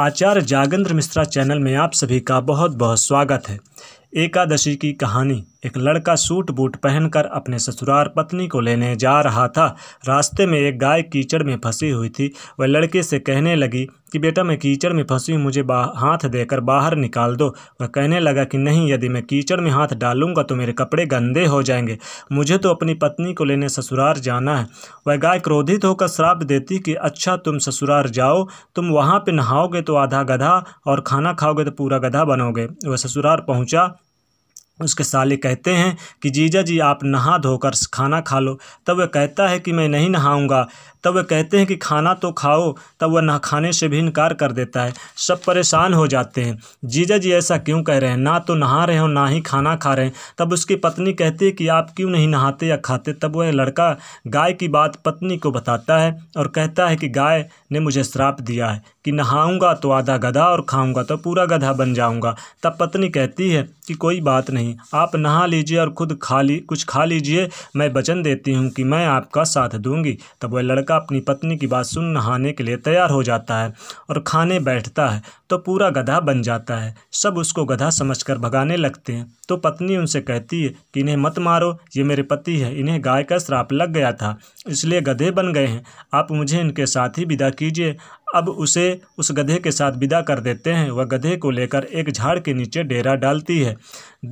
आचार्य Jagendra Mishra channel में आप सभी का बहुत बहुत स्वागत है एकादशी की कहानी एक लड़का सूट बूट पहनकर अपने ससुराल पत्नी को लेने जा रहा था रास्ते में एक गाय कीचड़ में फंसी हुई थी वह लड़के से कहने लगी कि बेटा मैं कीचड़ में फंसी हूँ मुझे हाथ देकर बाहर निकाल दो वह कहने लगा कि नहीं यदि मैं कीचड़ में हाथ डालूंगा तो मेरे कपड़े गंदे हो जाएंगे मुझे तो अपनी पत्नी को लेने ससुराल जाना है वह गाय क्रोधित होकर श्राप देती कि अच्छा तुम ससुराल जाओ तुम वहाँ पर नहाओगे तो आधा गधा और खाना खाओगे तो पूरा गधा बनोगे वह ससुराल पहुँचा उसके साले कहते हैं कि जीजा जी आप नहा धोकर खाना खा लो तब वह कहता है कि मैं नहीं नहाऊंगा तब वह कहते हैं कि खाना तो खाओ तब वह ना खाने से भी इनकार कर देता है सब परेशान हो जाते हैं जीजा जी ऐसा क्यों कह रहे हैं ना तो नहा रहे हो ना ही खाना खा रहे हैं तब उसकी पत्नी कहती है कि आप क्यों नहीं नहाते या खाते तब वह लड़का गाय की बात पत्नी को बताता है और कहता है कि गाय ने मुझे श्राप दिया है कि नहाऊँगा तो आधा गधा और खाऊँगा तो पूरा गधा बन जाऊँगा तब पत्नी कहती है कि कोई बात नहीं नहीं आप नहा लीजिए और खुद खा ली कुछ खा लीजिए मैं वचन देती हूँ कि मैं आपका साथ दूंगी तब वह लड़का अपनी पत्नी की बात सुन नहाने के लिए तैयार हो जाता है और खाने बैठता है तो पूरा गधा बन जाता है सब उसको गधा कर भगाने लगते हैं तो पत्नी उनसे कहती है कि इन्हें मत मारो ये मेरे पति है इन्हें गाय का श्राप लग गया था इसलिए गधे बन गए हैं आप मुझे इनके साथ ही विदा कीजिए अब उसे उस गधे के साथ विदा कर देते हैं वह गधे को लेकर एक झाड़ के नीचे डेरा डालती है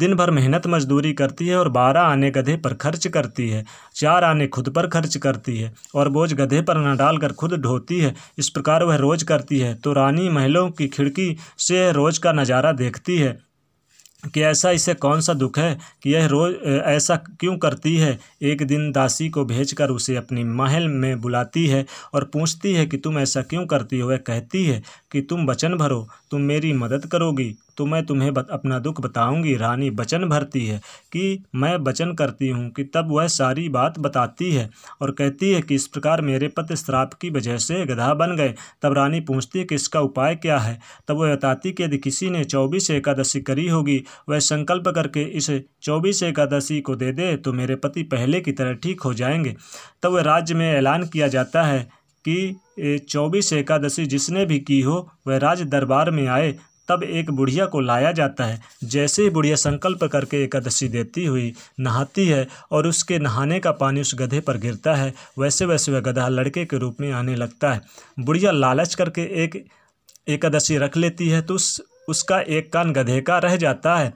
दिन भर मेहनत मजदूरी करती है और बारह आने गधे पर खर्च करती है चार आने खुद पर खर्च करती है और बोझ गधे पर न डालकर खुद ढोती है इस प्रकार वह रोज़ करती है तो रानी महलों की खिड़की से रोज़ का नज़ारा देखती है कि ऐसा इसे कौन सा दुख है कि यह रोज ऐसा क्यों करती है एक दिन दासी को भेजकर उसे अपनी महल में बुलाती है और पूछती है कि तुम ऐसा क्यों करती हो वह कहती है कि तुम वचन भरो तुम मेरी मदद करोगी तो मैं तुम्हें बत, अपना दुख बताऊंगी रानी वचन भरती है कि मैं वचन करती हूँ कि तब वह सारी बात बताती है और कहती है कि इस प्रकार मेरे पति श्राप की वजह से गधा बन गए तब रानी पूछती है कि इसका उपाय क्या है तब वह बताती कि यदि किसी ने चौबीस एकादशी करी होगी वह संकल्प करके इस चौबीस एकादशी को दे दे तो मेरे पति पहले की तरह ठीक हो जाएंगे तब वह राज्य में ऐलान किया जाता है कि चौबीस एकादशी जिसने भी की हो वह राज दरबार में आए तब एक बुढ़िया को लाया जाता है जैसे ही बुढ़िया संकल्प करके एकादशी देती हुई नहाती है और उसके नहाने का पानी उस गधे पर गिरता है वैसे वैसे वह गधा लड़के के रूप में आने लगता है बुढ़िया लालच करके एक एकादशी रख लेती है तो उस उसका एक कान गधे का रह जाता है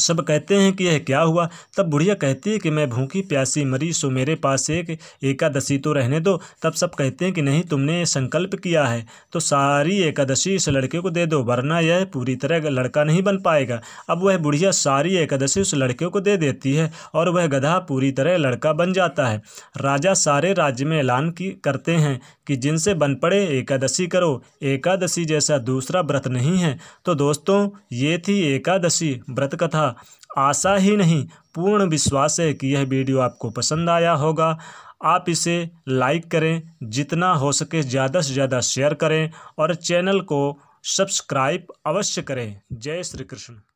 सब कहते हैं कि यह क्या हुआ तब बुढ़िया कहती है कि मैं भूखी प्यासी मरी सो मेरे पास एक एकादशी तो रहने दो तब सब कहते हैं कि नहीं तुमने संकल्प किया है तो सारी एकादशी इस लड़के को दे दो वरना यह पूरी तरह लड़का नहीं बन पाएगा अब वह बुढ़िया सारी एकादशी उस लड़के को दे देती है और वह गधा पूरी तरह लड़का बन जाता है राजा सारे राज्य में ऐलान करते हैं कि जिनसे बन पड़े एकादशी करो एकादशी जैसा दूसरा व्रत नहीं है तो दोस्तों ये थी एकादशी व्रत कथा था आशा ही नहीं पूर्ण विश्वास है कि यह वीडियो आपको पसंद आया होगा आप इसे लाइक करें जितना हो सके ज़्यादा से ज़्यादा शेयर करें और चैनल को सब्सक्राइब अवश्य करें जय श्री कृष्ण